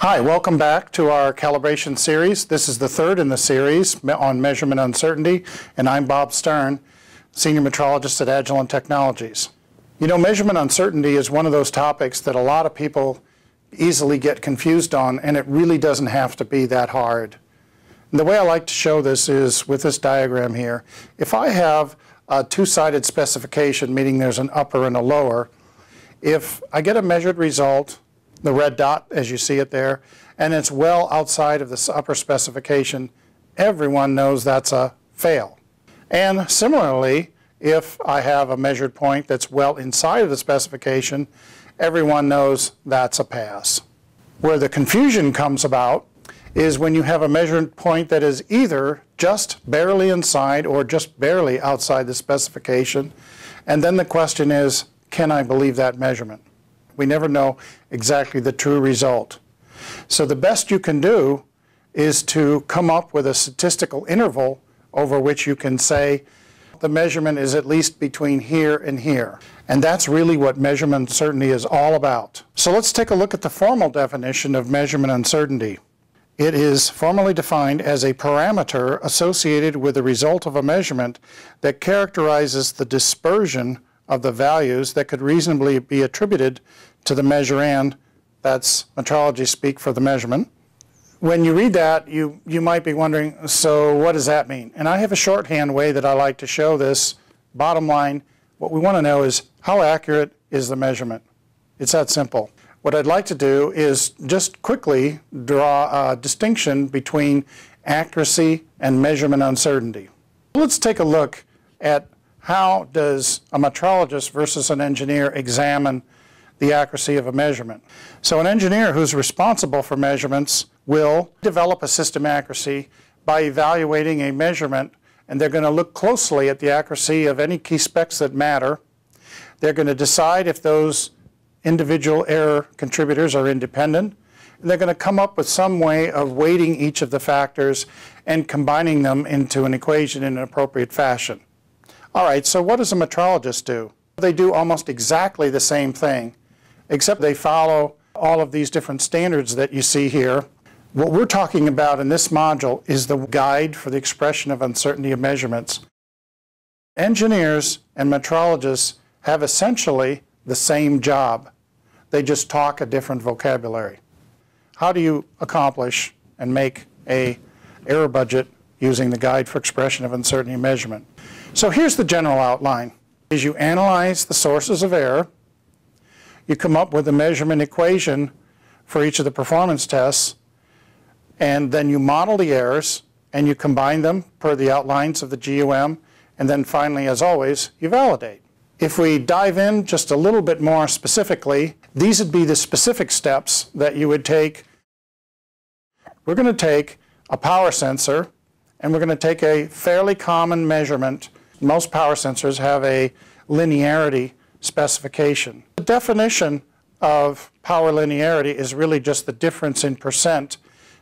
Hi, welcome back to our calibration series. This is the third in the series on measurement uncertainty, and I'm Bob Stern, Senior Metrologist at Agilent Technologies. You know, measurement uncertainty is one of those topics that a lot of people easily get confused on, and it really doesn't have to be that hard. And the way I like to show this is with this diagram here. If I have a two-sided specification, meaning there's an upper and a lower, if I get a measured result the red dot as you see it there, and it's well outside of this upper specification, everyone knows that's a fail. And similarly, if I have a measured point that's well inside of the specification, everyone knows that's a pass. Where the confusion comes about is when you have a measured point that is either just barely inside or just barely outside the specification, and then the question is, can I believe that measurement? We never know exactly the true result. So the best you can do is to come up with a statistical interval over which you can say the measurement is at least between here and here. And that's really what measurement uncertainty is all about. So let's take a look at the formal definition of measurement uncertainty. It is formally defined as a parameter associated with the result of a measurement that characterizes the dispersion of the values that could reasonably be attributed to the measurand. That's metrology speak for the measurement. When you read that, you, you might be wondering, so what does that mean? And I have a shorthand way that I like to show this. Bottom line, what we want to know is how accurate is the measurement? It's that simple. What I'd like to do is just quickly draw a distinction between accuracy and measurement uncertainty. Let's take a look at how does a metrologist versus an engineer examine the accuracy of a measurement? So an engineer who's responsible for measurements will develop a system accuracy by evaluating a measurement and they're going to look closely at the accuracy of any key specs that matter. They're going to decide if those individual error contributors are independent. And they're going to come up with some way of weighting each of the factors and combining them into an equation in an appropriate fashion. All right, so what does a metrologist do? They do almost exactly the same thing, except they follow all of these different standards that you see here. What we're talking about in this module is the guide for the expression of uncertainty of measurements. Engineers and metrologists have essentially the same job. They just talk a different vocabulary. How do you accomplish and make a error budget using the guide for expression of uncertainty measurement? So here's the general outline. as you analyze the sources of error, you come up with a measurement equation for each of the performance tests, and then you model the errors and you combine them per the outlines of the GUM, and then finally, as always, you validate. If we dive in just a little bit more specifically, these would be the specific steps that you would take. We're going to take a power sensor, and we're going to take a fairly common measurement most power sensors have a linearity specification. The definition of power linearity is really just the difference in percent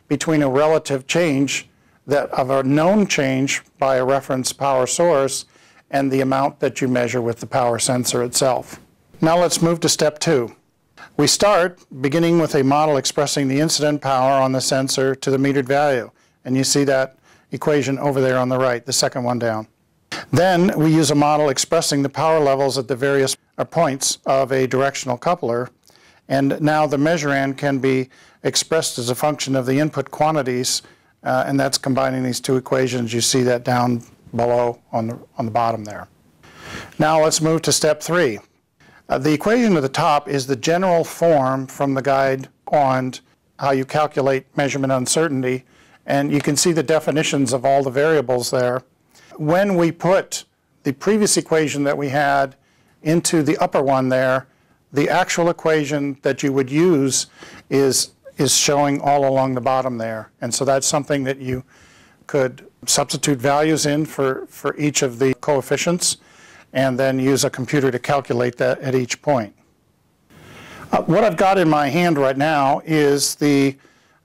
between a relative change that of a known change by a reference power source and the amount that you measure with the power sensor itself. Now let's move to step two. We start beginning with a model expressing the incident power on the sensor to the metered value. And you see that equation over there on the right, the second one down. Then we use a model expressing the power levels at the various points of a directional coupler. And now the measurand can be expressed as a function of the input quantities, uh, and that's combining these two equations. You see that down below on the, on the bottom there. Now let's move to step three. Uh, the equation at the top is the general form from the guide on how you calculate measurement uncertainty. And you can see the definitions of all the variables there when we put the previous equation that we had into the upper one there, the actual equation that you would use is, is showing all along the bottom there. And so that's something that you could substitute values in for, for each of the coefficients and then use a computer to calculate that at each point. Uh, what I've got in my hand right now is the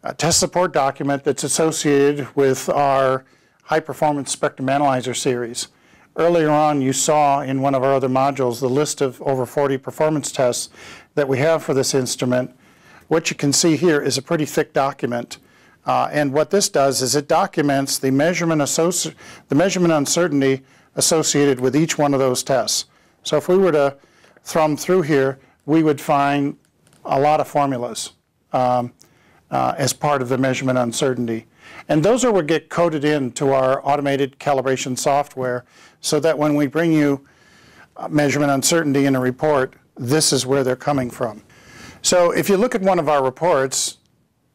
uh, test support document that's associated with our high performance spectrum analyzer series. Earlier on, you saw in one of our other modules the list of over 40 performance tests that we have for this instrument. What you can see here is a pretty thick document. Uh, and what this does is it documents the measurement, the measurement uncertainty associated with each one of those tests. So if we were to thumb through here, we would find a lot of formulas um, uh, as part of the measurement uncertainty. And those are what get coded into our automated calibration software so that when we bring you measurement uncertainty in a report, this is where they're coming from. So if you look at one of our reports,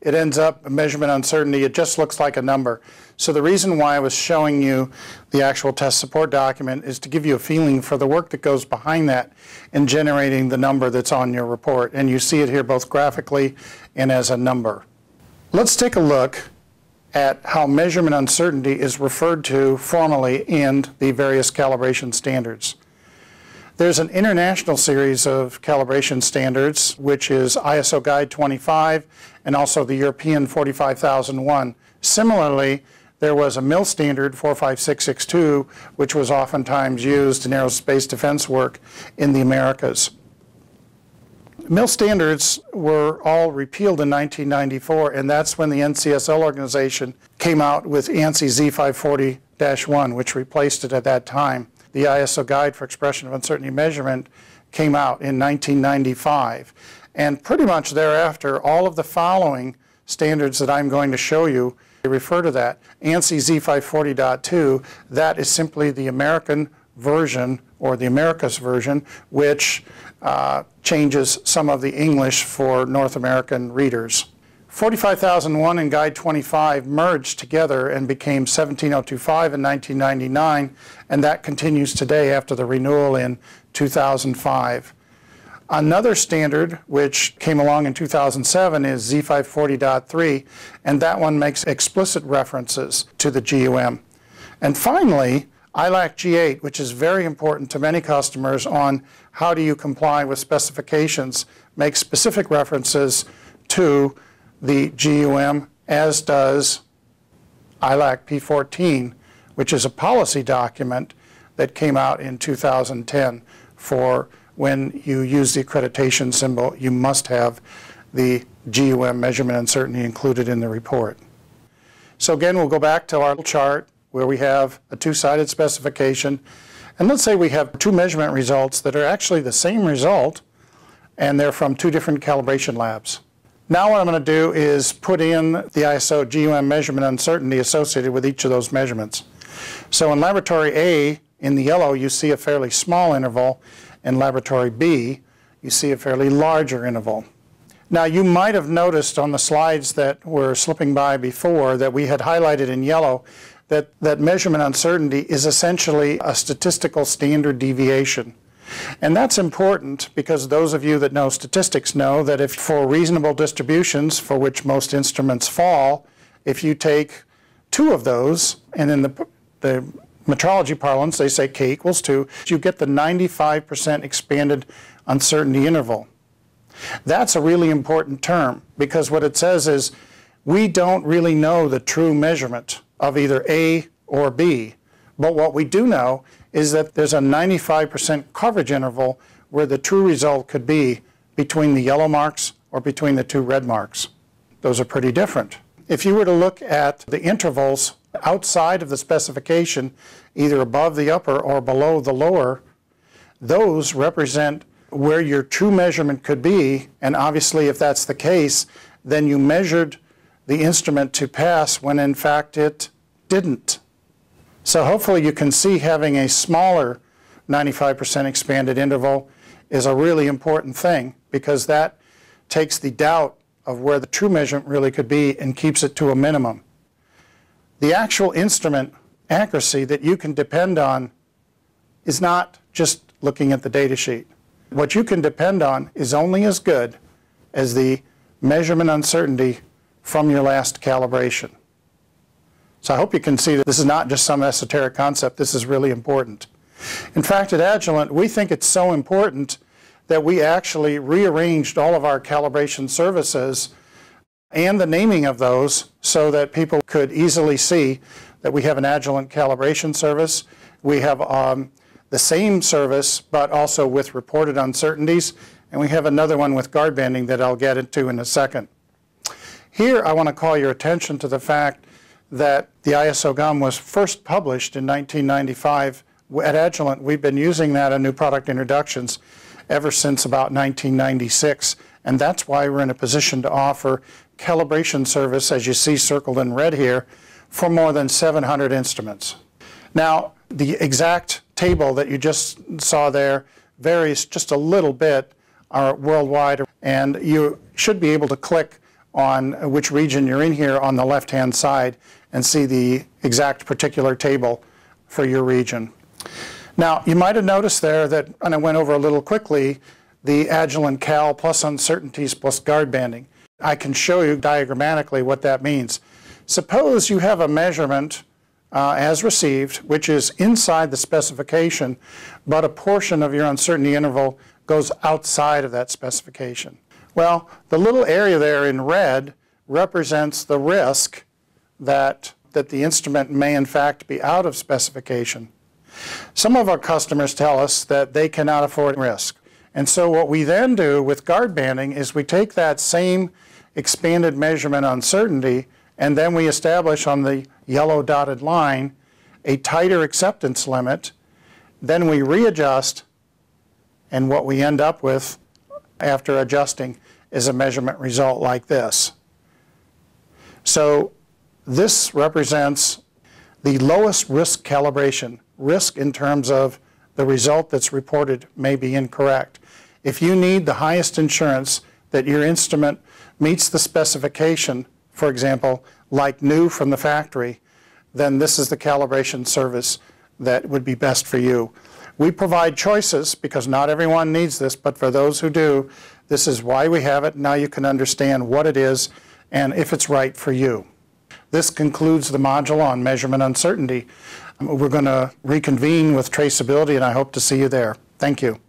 it ends up measurement uncertainty. It just looks like a number. So the reason why I was showing you the actual test support document is to give you a feeling for the work that goes behind that in generating the number that's on your report. And you see it here both graphically and as a number. Let's take a look at how measurement uncertainty is referred to formally in the various calibration standards. There's an international series of calibration standards, which is ISO Guide 25 and also the European 45001. Similarly, there was a MIL standard 45662, which was oftentimes used in aerospace defense work in the Americas. Mill standards were all repealed in 1994, and that's when the NCSL organization came out with ANSI Z540 1, which replaced it at that time. The ISO Guide for Expression of Uncertainty Measurement came out in 1995. And pretty much thereafter, all of the following standards that I'm going to show you refer to that. ANSI Z540.2, that is simply the American version or the Americas version, which uh, changes some of the English for North American readers. 45001 and Guide 25 merged together and became 17025 in 1999, and that continues today after the renewal in 2005. Another standard which came along in 2007 is Z540.3, and that one makes explicit references to the GUM. And finally, ILAC G8, which is very important to many customers on how do you comply with specifications, makes specific references to the GUM, as does ILAC P14, which is a policy document that came out in 2010 for when you use the accreditation symbol, you must have the GUM measurement uncertainty included in the report. So again, we'll go back to our chart where we have a two-sided specification. And let's say we have two measurement results that are actually the same result, and they're from two different calibration labs. Now what I'm going to do is put in the ISO GUM measurement uncertainty associated with each of those measurements. So in laboratory A, in the yellow, you see a fairly small interval. In laboratory B, you see a fairly larger interval. Now you might have noticed on the slides that were slipping by before that we had highlighted in yellow that, that measurement uncertainty is essentially a statistical standard deviation. And that's important because those of you that know statistics know that if for reasonable distributions, for which most instruments fall, if you take two of those, and in the, the metrology parlance, they say k equals 2, you get the 95% expanded uncertainty interval. That's a really important term because what it says is we don't really know the true measurement of either A or B. But what we do know is that there's a 95% coverage interval where the true result could be between the yellow marks or between the two red marks. Those are pretty different. If you were to look at the intervals outside of the specification, either above the upper or below the lower, those represent where your true measurement could be. And obviously, if that's the case, then you measured the instrument to pass when in fact it didn't. So hopefully you can see having a smaller 95% expanded interval is a really important thing because that takes the doubt of where the true measurement really could be and keeps it to a minimum. The actual instrument accuracy that you can depend on is not just looking at the data sheet. What you can depend on is only as good as the measurement uncertainty from your last calibration. So I hope you can see that this is not just some esoteric concept. This is really important. In fact, at Agilent, we think it's so important that we actually rearranged all of our calibration services and the naming of those so that people could easily see that we have an Agilent calibration service. We have um, the same service, but also with reported uncertainties. And we have another one with guard banding that I'll get into in a second. Here, I want to call your attention to the fact that the ISO gum was first published in 1995. At Agilent, we've been using that in new product introductions ever since about 1996, and that's why we're in a position to offer calibration service, as you see circled in red here, for more than 700 instruments. Now, the exact table that you just saw there varies just a little bit uh, worldwide, and you should be able to click on which region you're in here on the left-hand side and see the exact particular table for your region. Now, you might have noticed there that, and I went over a little quickly, the Agilent Cal plus uncertainties plus guard banding. I can show you diagrammatically what that means. Suppose you have a measurement uh, as received, which is inside the specification, but a portion of your uncertainty interval goes outside of that specification. Well, the little area there in red represents the risk that, that the instrument may in fact be out of specification. Some of our customers tell us that they cannot afford risk. And so what we then do with guard banding is we take that same expanded measurement uncertainty and then we establish on the yellow dotted line a tighter acceptance limit. Then we readjust and what we end up with after adjusting is a measurement result like this. So this represents the lowest risk calibration, risk in terms of the result that's reported may be incorrect. If you need the highest insurance that your instrument meets the specification, for example, like new from the factory, then this is the calibration service that would be best for you. We provide choices because not everyone needs this, but for those who do, this is why we have it. Now you can understand what it is and if it's right for you. This concludes the module on measurement uncertainty. We're going to reconvene with traceability, and I hope to see you there. Thank you.